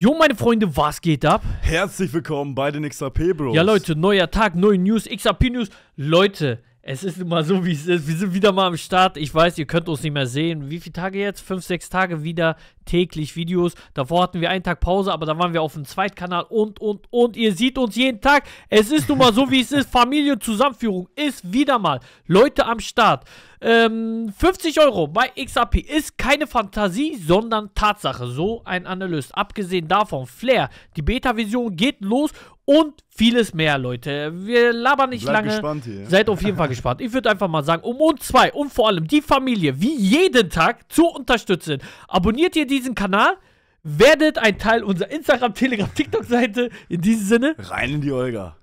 Jo, meine Freunde, was geht ab? Herzlich willkommen bei den xrp Bros. Ja, Leute, neuer Tag, neue News, xrp News. Leute, es ist immer so, wie es ist. Wir sind wieder mal am Start. Ich weiß, ihr könnt uns nicht mehr sehen. Wie viele Tage jetzt? Fünf, sechs Tage wieder täglich Videos. Davor hatten wir einen Tag Pause, aber dann waren wir auf dem Zweitkanal und, und, und. Ihr seht uns jeden Tag. Es ist nun mal so, wie es ist. Familienzusammenführung ist wieder mal. Leute am Start. Ähm, 50 Euro bei XAP ist keine Fantasie, sondern Tatsache. So ein Analyst. Abgesehen davon, Flair, die Beta-Vision geht los und vieles mehr, Leute. Wir labern nicht Bleib lange. Gespannt hier. Seid auf jeden Fall gespannt. Ich würde einfach mal sagen, um uns zwei und vor allem die Familie wie jeden Tag zu unterstützen, abonniert ihr diesen Kanal. Werdet ein Teil unserer Instagram, Telegram, TikTok-Seite. In diesem Sinne. Rein in die Olga.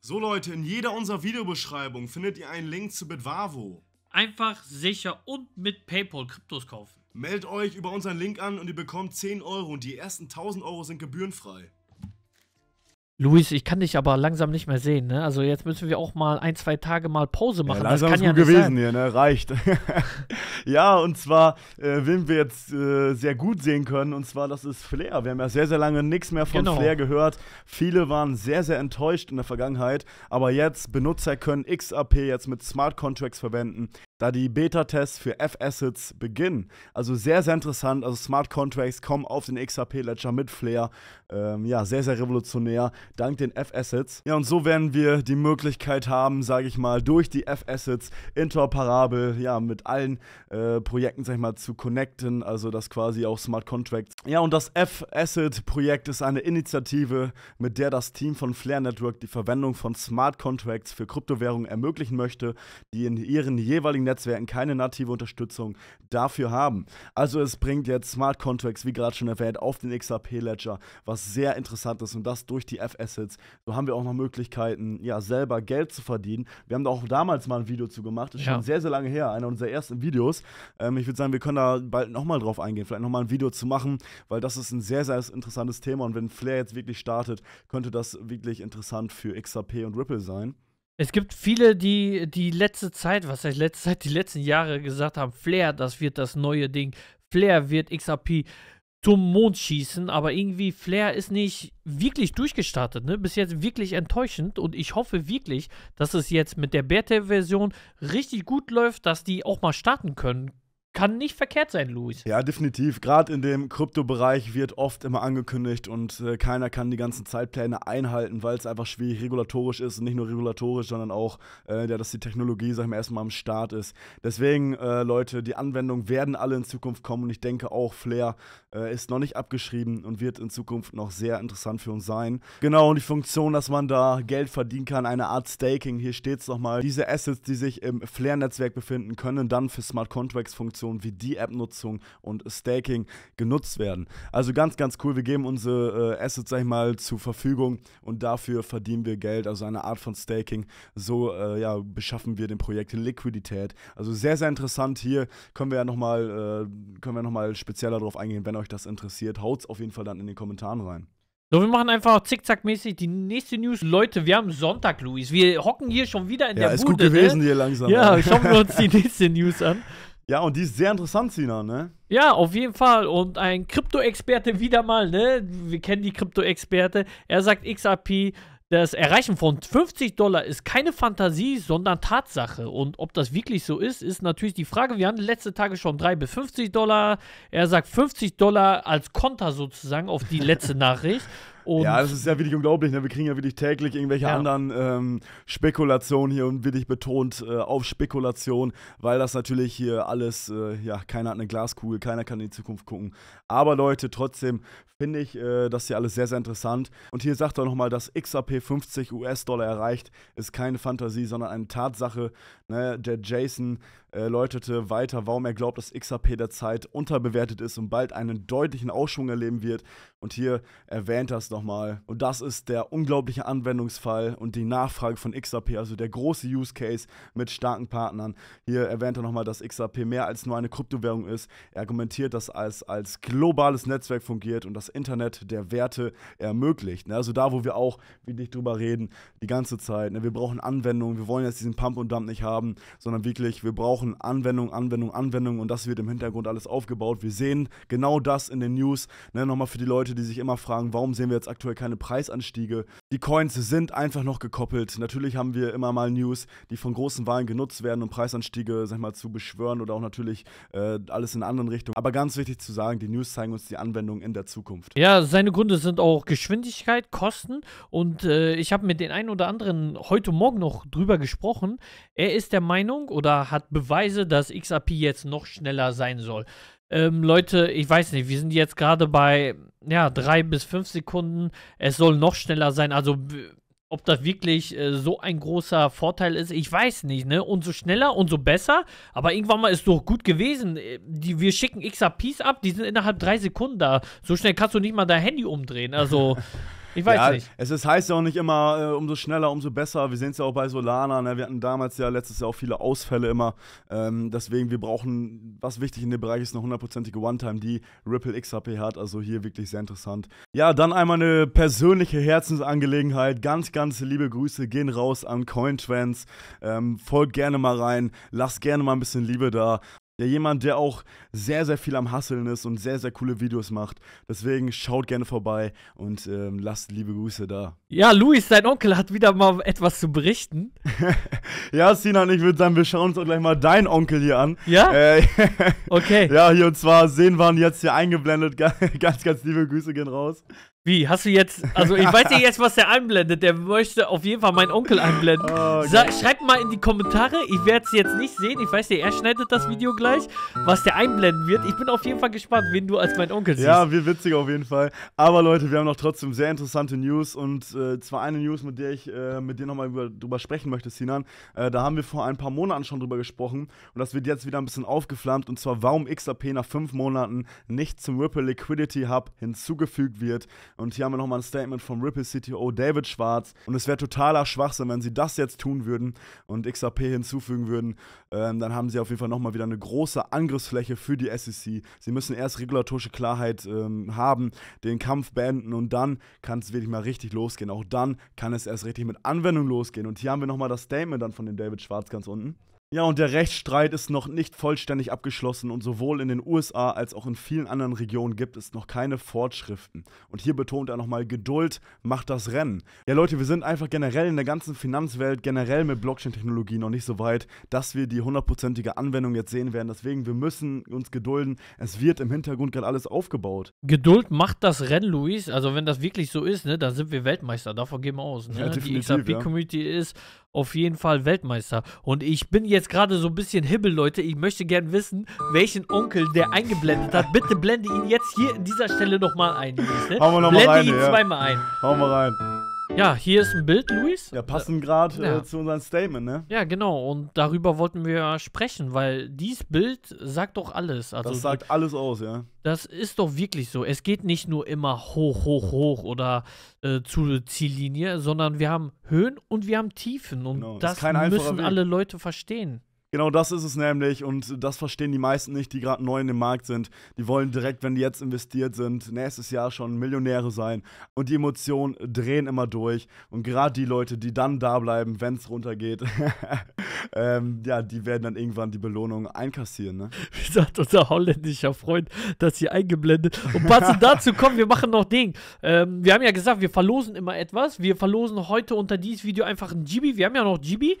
So Leute, in jeder unserer Videobeschreibung findet ihr einen Link zu Bitwavo. Einfach sicher und mit PayPal Kryptos kaufen. Meldet euch über unseren Link an und ihr bekommt 10 Euro und die ersten 1000 Euro sind gebührenfrei. Luis, ich kann dich aber langsam nicht mehr sehen, ne? Also jetzt müssen wir auch mal ein, zwei Tage mal Pause machen. Ja, langsam das kann ist gut ja gewesen sein. hier, ne? Reicht. ja, und zwar, äh, wen wir jetzt äh, sehr gut sehen können, und zwar, das ist Flair. Wir haben ja sehr, sehr lange nichts mehr von genau. Flair gehört. Viele waren sehr, sehr enttäuscht in der Vergangenheit, aber jetzt, Benutzer können XAP jetzt mit Smart Contracts verwenden da die Beta-Tests für F-Assets beginnen. Also sehr, sehr interessant. Also Smart Contracts kommen auf den XRP-Ledger mit Flair. Ähm, ja, sehr, sehr revolutionär, dank den F-Assets. Ja, und so werden wir die Möglichkeit haben, sage ich mal, durch die F-Assets interoperabel, ja, mit allen äh, Projekten, sage ich mal, zu connecten. Also das quasi auch Smart Contracts. Ja, und das F-Asset-Projekt ist eine Initiative, mit der das Team von Flair Network die Verwendung von Smart Contracts für Kryptowährungen ermöglichen möchte, die in ihren jeweiligen Netzwerken keine native Unterstützung dafür haben. Also es bringt jetzt Smart Contracts, wie gerade schon erwähnt, auf den XRP Ledger, was sehr interessant ist und das durch die F-Assets. So haben wir auch noch Möglichkeiten, ja, selber Geld zu verdienen. Wir haben da auch damals mal ein Video zu gemacht, das ist ja. schon sehr, sehr lange her, einer unserer ersten Videos. Ähm, ich würde sagen, wir können da bald nochmal drauf eingehen, vielleicht nochmal ein Video zu machen, weil das ist ein sehr, sehr interessantes Thema und wenn Flair jetzt wirklich startet, könnte das wirklich interessant für XRP und Ripple sein. Es gibt viele, die die letzte Zeit, was heißt letzte Zeit, die letzten Jahre gesagt haben, Flair, das wird das neue Ding. Flair wird XRP zum Mond schießen, aber irgendwie Flair ist nicht wirklich durchgestartet, ne? Bis jetzt wirklich enttäuschend und ich hoffe wirklich, dass es jetzt mit der Beta-Version richtig gut läuft, dass die auch mal starten können kann nicht verkehrt sein, Luis. Ja, definitiv. Gerade in dem Kryptobereich wird oft immer angekündigt und äh, keiner kann die ganzen Zeitpläne einhalten, weil es einfach schwierig regulatorisch ist und nicht nur regulatorisch, sondern auch, äh, ja, dass die Technologie, sag ich mal, erstmal am Start ist. Deswegen, äh, Leute, die Anwendungen werden alle in Zukunft kommen und ich denke auch, Flair äh, ist noch nicht abgeschrieben und wird in Zukunft noch sehr interessant für uns sein. Genau, und die Funktion, dass man da Geld verdienen kann, eine Art Staking, hier steht es nochmal, diese Assets, die sich im Flair-Netzwerk befinden, können dann für Smart Contracts funktionieren Funktionen wie Die-App-Nutzung und Staking genutzt werden. Also ganz, ganz cool. Wir geben unsere äh, Assets, sag ich mal, zur Verfügung und dafür verdienen wir Geld, also eine Art von Staking. So äh, ja, beschaffen wir dem Projekt Liquidität. Also sehr, sehr interessant. Hier können wir ja nochmal äh, noch spezieller darauf eingehen, wenn euch das interessiert. Haut es auf jeden Fall dann in den Kommentaren rein. So, wir machen einfach zickzackmäßig die nächste News. Leute, wir haben Sonntag, Luis. Wir hocken hier schon wieder in ja, der Bude. Ja, ist gut ne? gewesen ne? hier langsam. Ja, schauen wir uns die nächste News an. Ja, und die ist sehr interessant, Sina, ne? Ja, auf jeden Fall. Und ein Krypto-Experte wieder mal, ne? Wir kennen die Krypto-Experte. Er sagt XRP, das Erreichen von 50 Dollar ist keine Fantasie, sondern Tatsache. Und ob das wirklich so ist, ist natürlich die Frage. Wir hatten letzte Tage schon 3 bis 50 Dollar. Er sagt 50 Dollar als Konter sozusagen auf die letzte Nachricht. Und ja, das ist ja wirklich unglaublich. Ne? Wir kriegen ja wirklich täglich irgendwelche ja. anderen ähm, Spekulationen hier und wirklich betont äh, auf Spekulation, weil das natürlich hier alles, äh, ja, keiner hat eine Glaskugel, keiner kann in die Zukunft gucken. Aber Leute, trotzdem finde ich äh, das hier alles sehr, sehr interessant. Und hier sagt er nochmal, dass XRP 50 US-Dollar erreicht, ist keine Fantasie, sondern eine Tatsache. Ne? Der Jason äh, läutete weiter, warum er glaubt, dass XAP derzeit unterbewertet ist und bald einen deutlichen Ausschwung erleben wird. Und hier erwähnt er es nochmal. Und das ist der unglaubliche Anwendungsfall und die Nachfrage von XAP, also der große Use Case mit starken Partnern. Hier erwähnt er nochmal, dass XAP mehr als nur eine Kryptowährung ist. Er argumentiert, dass es als globales Netzwerk fungiert und das Internet der Werte ermöglicht. Ne, also da, wo wir auch wirklich drüber reden, die ganze Zeit. Ne, wir brauchen Anwendungen, wir wollen jetzt diesen Pump und Dump nicht haben, sondern wirklich, wir brauchen brauchen Anwendung, Anwendung, Anwendung und das wird im Hintergrund alles aufgebaut. Wir sehen genau das in den News. Ne, nochmal für die Leute, die sich immer fragen, warum sehen wir jetzt aktuell keine Preisanstiege? Die Coins sind einfach noch gekoppelt. Natürlich haben wir immer mal News, die von großen Wahlen genutzt werden, um Preisanstiege sag mal, zu beschwören oder auch natürlich äh, alles in anderen Richtungen. Aber ganz wichtig zu sagen, die News zeigen uns die Anwendung in der Zukunft. Ja, seine Gründe sind auch Geschwindigkeit, Kosten und äh, ich habe mit den einen oder anderen heute Morgen noch drüber gesprochen. Er ist der Meinung oder hat bewiesen, Beweise, dass XRP jetzt noch schneller sein soll. Ähm, Leute, ich weiß nicht, wir sind jetzt gerade bei ja, drei bis fünf Sekunden. Es soll noch schneller sein. Also ob das wirklich äh, so ein großer Vorteil ist, ich weiß nicht, ne? so schneller, umso besser, aber irgendwann mal ist es doch gut gewesen. Äh, die, wir schicken XRPs ab, die sind innerhalb drei Sekunden da. So schnell kannst du nicht mal dein Handy umdrehen. Also, Ich weiß ja, nicht. Es ist, heißt ja auch nicht immer, äh, umso schneller, umso besser. Wir sehen es ja auch bei Solana. Ne? Wir hatten damals ja letztes Jahr auch viele Ausfälle immer. Ähm, deswegen, wir brauchen, was wichtig in dem Bereich ist, eine hundertprozentige One-Time, die Ripple XRP hat. Also hier wirklich sehr interessant. Ja, dann einmal eine persönliche Herzensangelegenheit. Ganz, ganz liebe Grüße gehen raus an Cointrends. Ähm, folgt gerne mal rein. Lasst gerne mal ein bisschen Liebe da ja jemand, der auch sehr, sehr viel am Hasseln ist und sehr, sehr coole Videos macht. Deswegen schaut gerne vorbei und ähm, lasst liebe Grüße da. Ja, Luis, dein Onkel hat wieder mal etwas zu berichten. ja, Sinan, ich würde sagen, wir schauen uns auch gleich mal deinen Onkel hier an. Ja? Äh, okay. Ja, hier und zwar sehen wir ihn jetzt hier eingeblendet. Ganz, ganz liebe Grüße gehen raus. Wie, hast du jetzt. Also, ich weiß nicht jetzt, was der einblendet. Der möchte auf jeden Fall meinen Onkel einblenden. okay. Oh, schreibt mal in die Kommentare. Ich werde es jetzt nicht sehen. Ich weiß nicht, er schneidet das Video gleich, was der einblenden wird. Ich bin auf jeden Fall gespannt, wen du als mein Onkel siehst. Ja, wie witzig auf jeden Fall. Aber Leute, wir haben noch trotzdem sehr interessante News. Und äh, zwar eine News, mit der ich äh, mit dir nochmal drüber sprechen möchte, Sinan. Äh, da haben wir vor ein paar Monaten schon drüber gesprochen. Und das wird jetzt wieder ein bisschen aufgeflammt. Und zwar, warum XRP nach fünf Monaten nicht zum Ripple Liquidity Hub hinzugefügt wird. Und hier haben wir nochmal ein Statement vom Ripple CTO David Schwarz. Und es wäre totaler Schwachsinn, wenn sie das jetzt tun würden und XRP hinzufügen würden. Ähm, dann haben sie auf jeden Fall nochmal wieder eine große Angriffsfläche für die SEC. Sie müssen erst regulatorische Klarheit ähm, haben, den Kampf beenden und dann kann es wirklich mal richtig losgehen. Auch dann kann es erst richtig mit Anwendung losgehen. Und hier haben wir nochmal das Statement dann von dem David Schwarz ganz unten. Ja, und der Rechtsstreit ist noch nicht vollständig abgeschlossen und sowohl in den USA als auch in vielen anderen Regionen gibt es noch keine Fortschriften. Und hier betont er nochmal, Geduld macht das Rennen. Ja Leute, wir sind einfach generell in der ganzen Finanzwelt, generell mit Blockchain-Technologie noch nicht so weit, dass wir die hundertprozentige Anwendung jetzt sehen werden. Deswegen, wir müssen uns gedulden. Es wird im Hintergrund gerade alles aufgebaut. Geduld macht das Rennen, Luis. Also wenn das wirklich so ist, ne, dann sind wir Weltmeister. Davon gehen wir aus. Ne? Ja, die XRP-Community e ja. ist auf jeden Fall Weltmeister. Und ich bin jetzt gerade so ein bisschen hibbel, Leute. Ich möchte gern wissen, welchen Onkel der eingeblendet hat. Bitte blende ihn jetzt hier an dieser Stelle nochmal ein. ne? Hau mal nochmal rein. Blende ihn ja. zweimal ein. Hau mal rein. Ja, hier ist ein Bild, Luis. Ja, passend gerade äh, ja. äh, zu unserem Statement, ne? Ja, genau. Und darüber wollten wir sprechen, weil dieses Bild sagt doch alles. Also, das sagt alles aus, ja. Das ist doch wirklich so. Es geht nicht nur immer hoch, hoch, hoch oder äh, zur Ziellinie, sondern wir haben Höhen und wir haben Tiefen. Und genau. das, das müssen alle Leute verstehen. Genau das ist es nämlich und das verstehen die meisten nicht, die gerade neu in dem Markt sind. Die wollen direkt, wenn die jetzt investiert sind, nächstes Jahr schon Millionäre sein und die Emotionen drehen immer durch und gerade die Leute, die dann da bleiben, wenn es runtergeht, ähm, ja, die werden dann irgendwann die Belohnung einkassieren. Ne? Wie sagt unser holländischer Freund, das hier eingeblendet. Und passend dazu, komm, wir machen noch Ding. Ähm, wir haben ja gesagt, wir verlosen immer etwas. Wir verlosen heute unter dieses Video einfach ein Gibi. Wir haben ja noch Gibi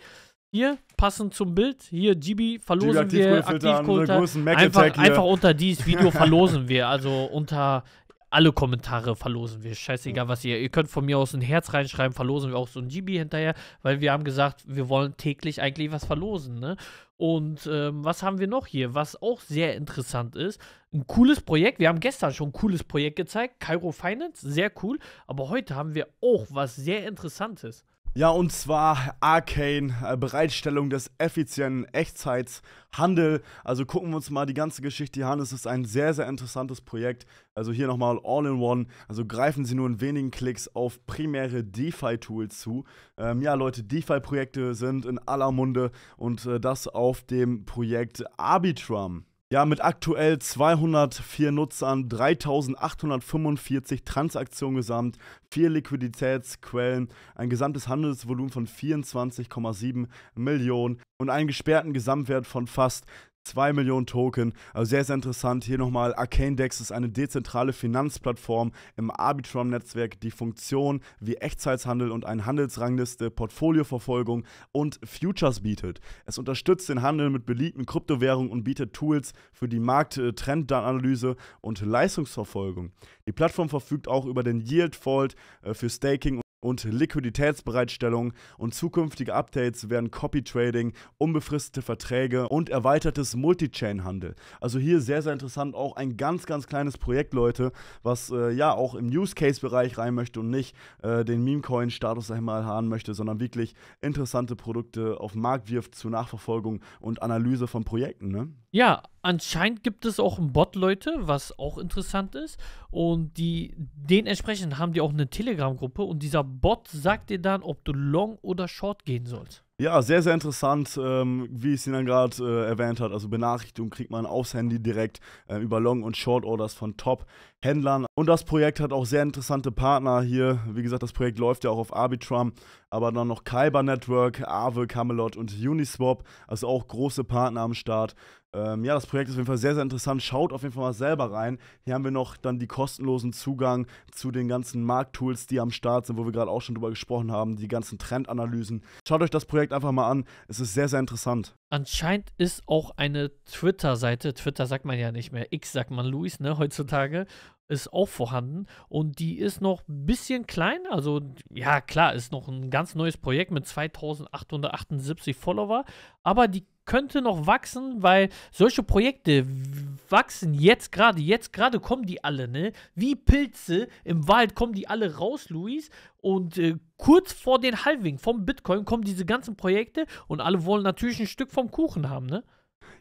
hier, passend zum Bild, hier Gibi verlosen Gibi wir Aktivkohlefilter. Einfach, einfach unter dieses Video verlosen wir, also unter alle Kommentare verlosen wir. Scheißegal, was ihr. Ihr könnt von mir aus ein Herz reinschreiben, verlosen wir auch so ein GB hinterher, weil wir haben gesagt, wir wollen täglich eigentlich was verlosen. Ne? Und ähm, was haben wir noch hier, was auch sehr interessant ist? Ein cooles Projekt. Wir haben gestern schon ein cooles Projekt gezeigt, Cairo Finance, sehr cool. Aber heute haben wir auch was sehr Interessantes. Ja, und zwar Arcane, äh, Bereitstellung des effizienten Echtzeitshandel. Also gucken wir uns mal die ganze Geschichte an. Es ist ein sehr, sehr interessantes Projekt. Also hier nochmal All-in-One. Also greifen Sie nur in wenigen Klicks auf primäre DeFi-Tools zu. Ähm, ja, Leute, DeFi-Projekte sind in aller Munde und äh, das auf dem Projekt Arbitrum. Ja, mit aktuell 204 Nutzern, 3845 Transaktionen gesamt, vier Liquiditätsquellen, ein gesamtes Handelsvolumen von 24,7 Millionen und einen gesperrten Gesamtwert von fast 2 Millionen Token. Also sehr, sehr interessant. Hier nochmal, Arcane Dex ist eine dezentrale Finanzplattform im Arbitrum-Netzwerk, die Funktionen wie Echtzeitshandel und eine Handelsrangliste, Portfolioverfolgung und Futures bietet. Es unterstützt den Handel mit beliebten Kryptowährungen und bietet Tools für die Markttrendanalyse äh, und Leistungsverfolgung. Die Plattform verfügt auch über den Yield Vault äh, für Staking und und Liquiditätsbereitstellung und zukünftige Updates werden Copy Trading, unbefristete Verträge und erweitertes Multichain handel Also hier sehr, sehr interessant, auch ein ganz, ganz kleines Projekt, Leute, was äh, ja auch im Use-Case-Bereich rein möchte und nicht äh, den Meme-Coin-Status einmal haben möchte, sondern wirklich interessante Produkte auf Markt wirft zur Nachverfolgung und Analyse von Projekten. Ne? Ja, Anscheinend gibt es auch einen Bot, Leute, was auch interessant ist. Und die, dementsprechend haben die auch eine Telegram-Gruppe und dieser Bot sagt dir dann, ob du long oder short gehen sollst. Ja, sehr, sehr interessant, ähm, wie es ihn dann gerade äh, erwähnt hat. Also Benachrichtigungen kriegt man aufs Handy direkt äh, über Long- und Short-Orders von Top-Händlern. Und das Projekt hat auch sehr interessante Partner hier. Wie gesagt, das Projekt läuft ja auch auf Arbitrum, aber dann noch Kyber Network, Aave, Camelot und Uniswap. Also auch große Partner am Start. Ähm, ja, das Projekt ist auf jeden Fall sehr, sehr interessant. Schaut auf jeden Fall mal selber rein. Hier haben wir noch dann die kostenlosen Zugang zu den ganzen Markttools, die am Start sind, wo wir gerade auch schon drüber gesprochen haben, die ganzen Trendanalysen. Schaut euch das Projekt einfach mal an. Es ist sehr, sehr interessant. Anscheinend ist auch eine Twitter-Seite, Twitter sagt man ja nicht mehr, X sagt man Luis, ne, heutzutage ist auch vorhanden und die ist noch ein bisschen klein. Also ja, klar, ist noch ein ganz neues Projekt mit 2878 Follower, aber die könnte noch wachsen, weil solche Projekte wachsen jetzt gerade, jetzt gerade kommen die alle, ne? Wie Pilze im Wald kommen die alle raus, Luis. Und äh, kurz vor den Halving vom Bitcoin kommen diese ganzen Projekte und alle wollen natürlich ein Stück vom Kuchen haben, ne?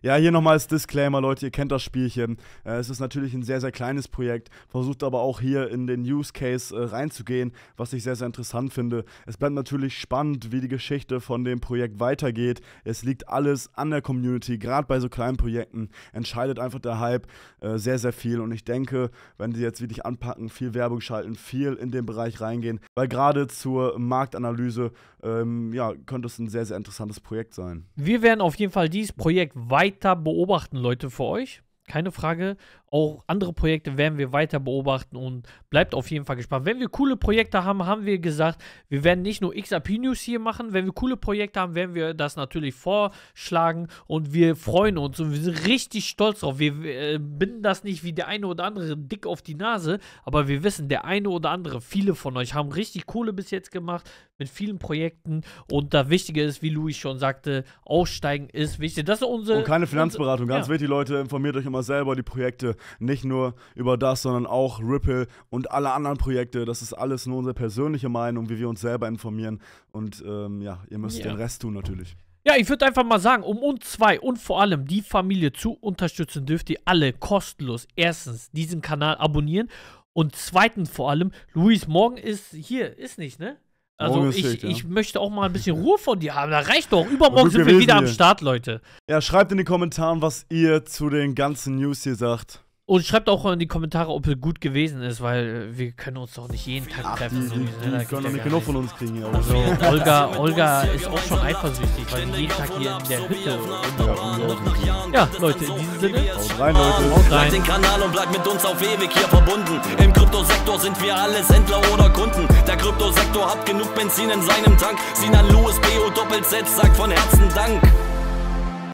Ja, hier nochmal als Disclaimer, Leute, ihr kennt das Spielchen. Äh, es ist natürlich ein sehr, sehr kleines Projekt, versucht aber auch hier in den Use Case äh, reinzugehen, was ich sehr, sehr interessant finde. Es bleibt natürlich spannend, wie die Geschichte von dem Projekt weitergeht. Es liegt alles an der Community, gerade bei so kleinen Projekten entscheidet einfach der Hype äh, sehr, sehr viel. Und ich denke, wenn die jetzt wirklich anpacken, viel Werbung schalten, viel in den Bereich reingehen, weil gerade zur Marktanalyse, ähm, ja, könnte es ein sehr, sehr interessantes Projekt sein. Wir werden auf jeden Fall dieses Projekt weitergehen weiter beobachten, Leute, für euch. Keine Frage. Auch andere Projekte werden wir weiter beobachten und bleibt auf jeden Fall gespannt. Wenn wir coole Projekte haben, haben wir gesagt, wir werden nicht nur XRP News hier machen. Wenn wir coole Projekte haben, werden wir das natürlich vorschlagen und wir freuen uns und wir sind richtig stolz drauf. Wir äh, binden das nicht wie der eine oder andere dick auf die Nase, aber wir wissen, der eine oder andere, viele von euch haben richtig coole bis jetzt gemacht mit vielen Projekten und das Wichtige ist, wie Louis schon sagte, aussteigen ist wichtig. Das ist unsere. Und keine Finanzberatung, ganz ja. wichtig, Leute, informiert euch immer selber die Projekte. Nicht nur über das, sondern auch Ripple und alle anderen Projekte. Das ist alles nur unsere persönliche Meinung, wie wir uns selber informieren. Und ähm, ja, ihr müsst yeah. den Rest tun natürlich. Ja, ich würde einfach mal sagen, um uns zwei und vor allem die Familie zu unterstützen, dürft ihr alle kostenlos erstens diesen Kanal abonnieren und zweitens vor allem, Luis, morgen ist hier, ist nicht, ne? Also ich, ich, ja. ich, möchte auch mal ein bisschen Ruhe von dir haben. Da reicht doch. Übermorgen sind wir wieder hier. am Start, Leute. Ja, schreibt in die Kommentare, was ihr zu den ganzen News hier sagt. Und schreibt auch in die Kommentare, ob es gut gewesen ist, weil wir können uns doch nicht jeden Tag Ach, treffen. Die, die, die, die können doch nicht genug von uns kriegen. Also. Olga, Olga ist auch schon eifersüchtig, weil wir jeden Tag hier in der Hütte ja, ja, Leute, in diesem Sinne. Haut rein, Leute. Haut rein. den Kanal und bleibt mit uns auf ewig hier verbunden. Im Kryptosektor sind wir alle Händler oder Kunden. Der Kryptosektor hat genug Benzin in seinem Tank. Sinan Louis, BO Doppel Z sagt von Herzen Dank.